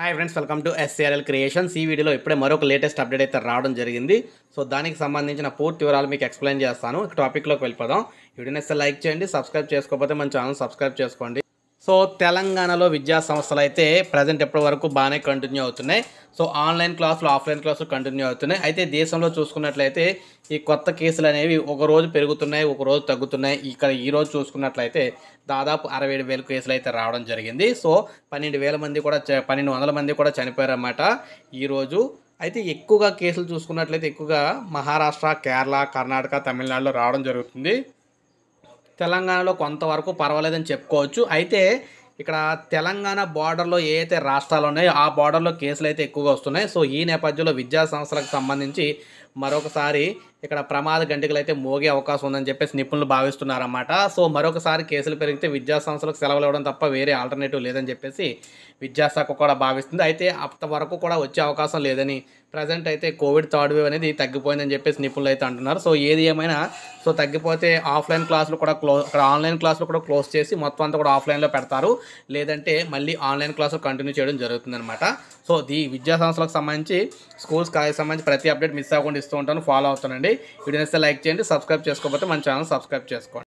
hi friends welcome to SCRL creations ఈ వీడియోలో ఇప్పుడే మరొక లేటెస్ట్ అప్డేట్ అయితే రావడం జరిగింది సో దానికి సంబంధించిన పూర్తి వివరాలు మీకు ఎక్స్ప్లెయిన్ చేస్తాను టాపిక్లోకి వెళ్ళిపోదాం వీడియోని లైక్ చేయండి సబ్స్క్రైబ్ చేసుకోకపోతే మన ఛానల్ సబ్స్క్రైబ్ చేసుకోండి సో తెలంగాణలో విద్యా సంస్థలు అయితే ప్రజెంట్ ఎప్పటి వరకు బాగానే కంటిన్యూ అవుతున్నాయి సో ఆన్లైన్ క్లాసులు ఆఫ్లైన్ క్లాసులు కంటిన్యూ అవుతున్నాయి అయితే దేశంలో చూసుకున్నట్లయితే ఈ కొత్త కేసులు అనేవి ఒకరోజు పెరుగుతున్నాయి ఒకరోజు తగ్గుతున్నాయి ఇక్కడ ఈరోజు చూసుకున్నట్లయితే దాదాపు అరవై ఏడు వేల కేసులు అయితే రావడం జరిగింది సో పన్నెండు వేల మంది కూడా పన్నెండు వందల మంది కూడా చనిపోయారన్నమాట ఈరోజు అయితే ఎక్కువగా కేసులు చూసుకున్నట్లయితే ఎక్కువగా మహారాష్ట్ర కేరళ కర్ణాటక తమిళనాడులో రావడం జరుగుతుంది తెలంగాణలో కొంతవరకు పర్వాలేదని చెప్పుకోవచ్చు అయితే ఇక్కడ తెలంగాణ బార్డర్లో ఏ అయితే రాష్ట్రాలు ఉన్నాయో ఆ బార్డర్లో కేసులు అయితే ఎక్కువగా వస్తున్నాయి సో ఈ నేపథ్యంలో విద్యా సంస్థలకు సంబంధించి మరొకసారి ఇక్కడ ప్రమాద గంటికలు అయితే మోగే అవకాశం ఉందని చెప్పేసి నిపుణులు భావిస్తున్నారన్నమాట సో మరొకసారి కేసులు పెరిగితే విద్యా సంస్థలకు సెలవులు ఇవ్వడం తప్ప వేరే ఆల్టర్నేటివ్ లేదని చెప్పేసి విద్యాశాఖ కూడా భావిస్తుంది అయితే అంత వరకు కూడా వచ్చే అవకాశం లేదని ప్రజెంట్ అయితే కోవిడ్ థర్డ్ వేవ్ అనేది తగ్గిపోయిందని చెప్పేసి నిపుణులు అయితే అంటున్నారు సో ఏది ఏమైనా సో తగ్గిపోతే ఆఫ్లైన్ క్లాసులు కూడా క్లోజ్ అక్కడ ఆన్లైన్ క్లాసులు కూడా క్లోజ్ చేసి మొత్తం అంతా కూడా ఆఫ్లైన్లో పెడతారు లేదంటే మళ్ళీ ఆన్లైన్ క్లాసులు కంటిన్యూ చేయడం జరుగుతుందన్నమాట సో ఈ విద్యా సంస్థలకు సంబంధించి స్కూల్స్ కాలేజ్ సంబంధించి ప్రతి అప్డేట్ మిస్ అవ్వకుండా ఇస్తూ ఉంటాను ఫాలో అవుతానండి అండి వీడియో లైక్ చేయండి సబ్స్క్రైబ్ చేసుకోకపోతే మన ఛానల్ సబ్స్క్రైబ్ చేసుకోండి